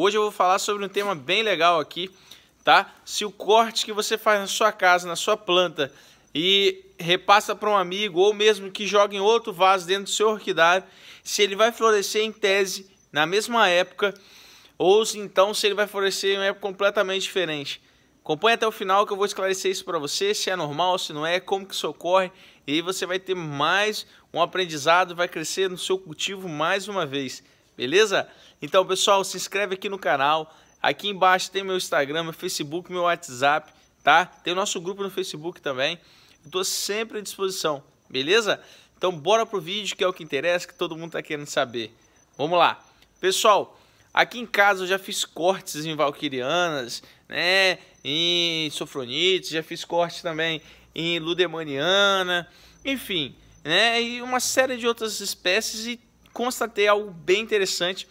Hoje eu vou falar sobre um tema bem legal aqui, tá? Se o corte que você faz na sua casa, na sua planta e repassa para um amigo ou mesmo que joga em outro vaso dentro do seu orquidário, se ele vai florescer em tese na mesma época ou se então se ele vai florescer em uma época completamente diferente. Acompanhe até o final que eu vou esclarecer isso para você, se é normal, se não é, como que isso ocorre, e aí você vai ter mais um aprendizado, vai crescer no seu cultivo mais uma vez beleza? Então, pessoal, se inscreve aqui no canal. Aqui embaixo tem meu Instagram, meu Facebook, meu WhatsApp, tá? Tem o nosso grupo no Facebook também. Estou sempre à disposição, beleza? Então, bora pro vídeo que é o que interessa, que todo mundo tá querendo saber. Vamos lá. Pessoal, aqui em casa eu já fiz cortes em valquirianas, né? Em sofronites, já fiz cortes também em ludemaniana, enfim, né? E uma série de outras espécies e constatei algo bem interessante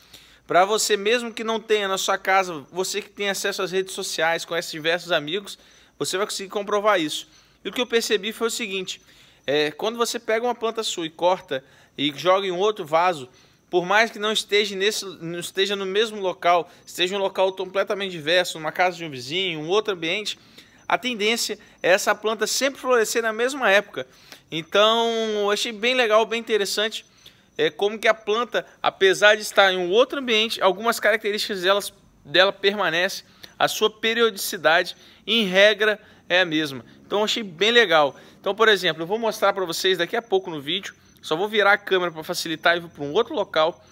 para você mesmo que não tenha na sua casa, você que tem acesso às redes sociais, conhece diversos amigos, você vai conseguir comprovar isso. E o que eu percebi foi o seguinte: é, quando você pega uma planta sua e corta e joga em outro vaso, por mais que não esteja, nesse, não esteja no mesmo local, esteja em um local completamente diverso, numa casa de um vizinho, um outro ambiente, a tendência é essa planta sempre florescer na mesma época. Então, achei bem legal, bem interessante é, como que a planta, apesar de estar em um outro ambiente, algumas características delas, dela permanecem, a sua periodicidade, em regra, é a mesma. Então achei bem legal. Então, por exemplo, eu vou mostrar para vocês daqui a pouco no vídeo, só vou virar a câmera para facilitar e vou para um outro local,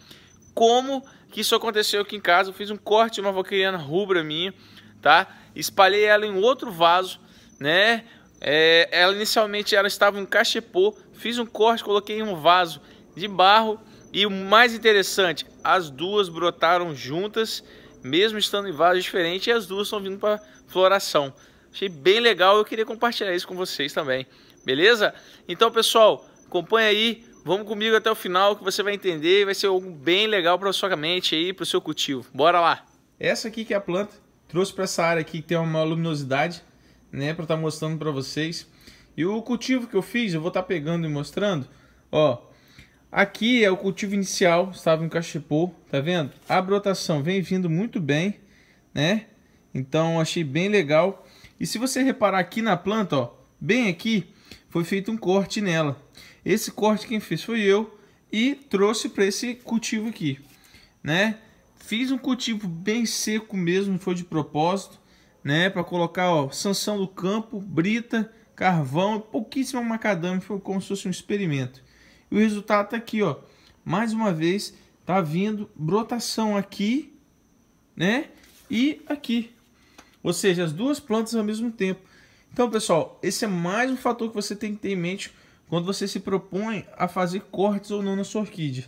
como que isso aconteceu aqui em casa. Eu fiz um corte de uma vaqueriana rubra minha, tá? Espalhei ela em outro vaso, né? É, ela inicialmente ela estava em cachepô, fiz um corte, coloquei em um vaso de barro e o mais interessante, as duas brotaram juntas, mesmo estando em vasos diferentes, e as duas estão vindo para floração. Achei bem legal, eu queria compartilhar isso com vocês também, beleza? Então, pessoal, acompanha aí, vamos comigo até o final que você vai entender vai ser algo bem legal para sua mente aí, para o seu cultivo. Bora lá! Essa aqui que é a planta, trouxe para essa área aqui que tem uma luminosidade, né, para estar tá mostrando para vocês. E o cultivo que eu fiz, eu vou estar tá pegando e mostrando, ó, Aqui é o cultivo inicial, estava em cachepô, tá vendo? A brotação vem vindo muito bem, né? Então achei bem legal. E se você reparar aqui na planta, ó, bem aqui, foi feito um corte nela. Esse corte quem fez foi eu e trouxe para esse cultivo aqui, né? Fiz um cultivo bem seco mesmo, foi de propósito, né? Para colocar, ó, sanção do campo, brita, carvão, pouquíssima macadâmia, foi como se fosse um experimento. E o resultado está aqui, ó. Mais uma vez, tá vindo brotação aqui, né? E aqui. Ou seja, as duas plantas ao mesmo tempo. Então, pessoal, esse é mais um fator que você tem que ter em mente quando você se propõe a fazer cortes ou não na sua orquídea,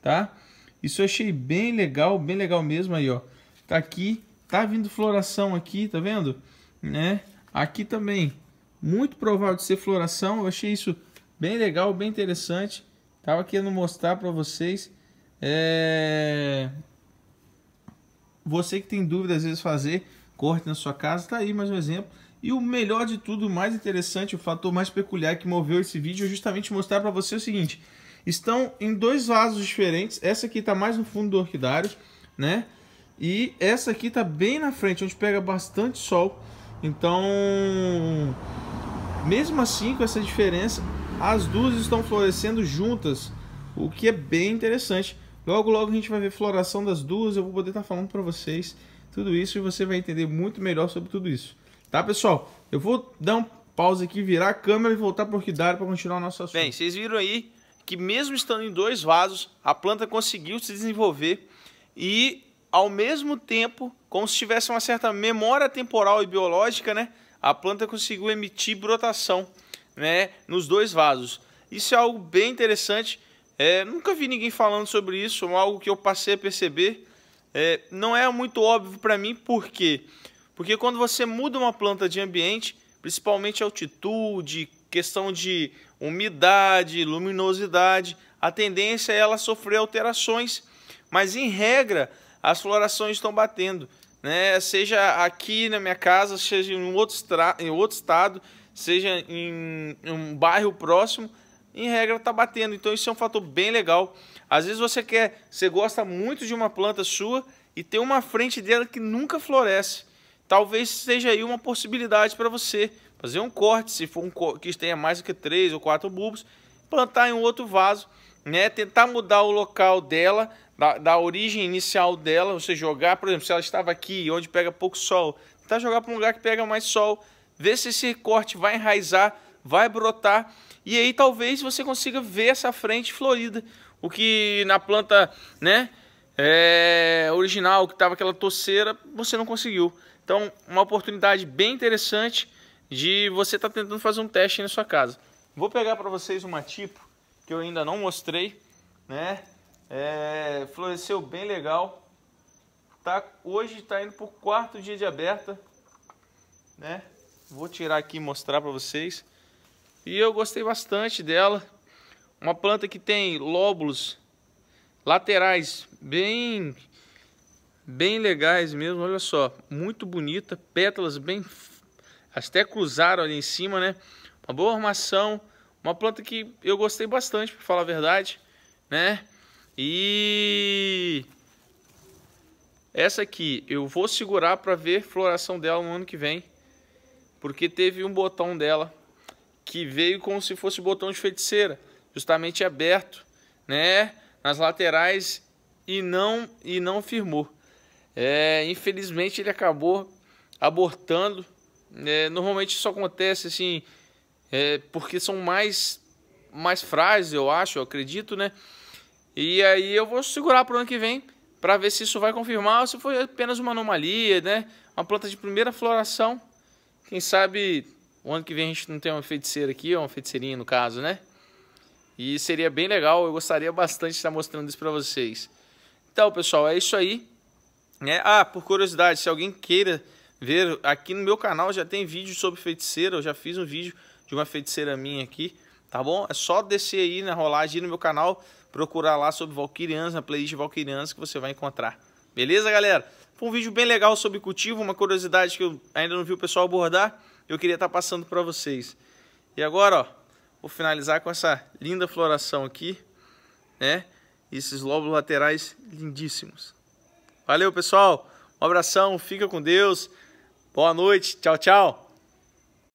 tá? Isso eu achei bem legal, bem legal mesmo aí, ó. Tá aqui, tá vindo floração aqui, tá vendo? Né? Aqui também, muito provável de ser floração. Eu achei isso Bem legal, bem interessante. Tava querendo mostrar para vocês. É... Você que tem dúvida às vezes fazer corte na sua casa, tá aí mais um exemplo. E o melhor de tudo, o mais interessante, o fator mais peculiar que moveu esse vídeo é justamente mostrar para você o seguinte. Estão em dois vasos diferentes. Essa aqui está mais no fundo do orquidário, né? E essa aqui está bem na frente, onde pega bastante sol. Então, mesmo assim, com essa diferença, as duas estão florescendo juntas, o que é bem interessante. Logo, logo a gente vai ver floração das duas, eu vou poder estar tá falando para vocês tudo isso e você vai entender muito melhor sobre tudo isso. Tá, pessoal? Eu vou dar um pause aqui, virar a câmera e voltar para o orquidário para continuar o nosso assunto. Bem, vocês viram aí que mesmo estando em dois vasos, a planta conseguiu se desenvolver e ao mesmo tempo, como se tivesse uma certa memória temporal e biológica, né? A planta conseguiu emitir brotação né, nos dois vasos. Isso é algo bem interessante. É, nunca vi ninguém falando sobre isso, é algo que eu passei a perceber. É, não é muito óbvio para mim por quê? Porque quando você muda uma planta de ambiente, principalmente altitude, questão de umidade, luminosidade, a tendência é ela sofrer alterações. Mas em regra, as florações estão batendo. Né? Seja aqui na minha casa, seja em outro, em outro estado, seja em um bairro próximo, em regra está batendo. Então isso é um fator bem legal. Às vezes você quer, você gosta muito de uma planta sua e tem uma frente dela que nunca floresce. Talvez seja aí uma possibilidade para você fazer um corte, se for um que tenha mais do que três ou quatro bulbos, plantar em um outro vaso, né? Tentar mudar o local dela, da, da origem inicial dela, você jogar, por exemplo, se ela estava aqui, onde pega pouco sol, tentar jogar para um lugar que pega mais sol ver se esse corte vai enraizar, vai brotar, e aí talvez você consiga ver essa frente florida. O que na planta né, é, original, que estava aquela toceira, você não conseguiu. Então, uma oportunidade bem interessante de você estar tá tentando fazer um teste na sua casa. Vou pegar para vocês uma tipo que eu ainda não mostrei, né? É, floresceu bem legal. Tá, hoje está indo por quarto dia de aberta, né? Vou tirar aqui e mostrar para vocês. E eu gostei bastante dela. Uma planta que tem lóbulos laterais bem bem legais mesmo, olha só, muito bonita, pétalas bem até cruzaram ali em cima, né? Uma boa armação, uma planta que eu gostei bastante, para falar a verdade, né? E essa aqui eu vou segurar para ver floração dela no ano que vem porque teve um botão dela que veio como se fosse botão de feiticeira, justamente aberto, né, nas laterais e não e não firmou. É, infelizmente ele acabou abortando. É, normalmente isso acontece assim, é, porque são mais mais frases, eu acho, eu acredito, né? E aí eu vou segurar para o ano que vem para ver se isso vai confirmar ou se foi apenas uma anomalia, né? Uma planta de primeira floração quem sabe o ano que vem a gente não tem uma feiticeira aqui, ou uma feiticeirinha no caso, né? E seria bem legal, eu gostaria bastante de estar mostrando isso para vocês. Então, pessoal, é isso aí. Né? Ah, por curiosidade, se alguém queira ver, aqui no meu canal já tem vídeo sobre feiticeira, eu já fiz um vídeo de uma feiticeira minha aqui, tá bom? É só descer aí na né, rolagem no meu canal, procurar lá sobre Valkyrians, na playlist Valkyrians que você vai encontrar. Beleza, galera? Foi um vídeo bem legal sobre cultivo, uma curiosidade que eu ainda não vi o pessoal abordar. Eu queria estar tá passando para vocês. E agora, ó, vou finalizar com essa linda floração aqui, né? E esses lóbulos laterais lindíssimos. Valeu, pessoal. Um abração, fica com Deus. Boa noite. Tchau, tchau.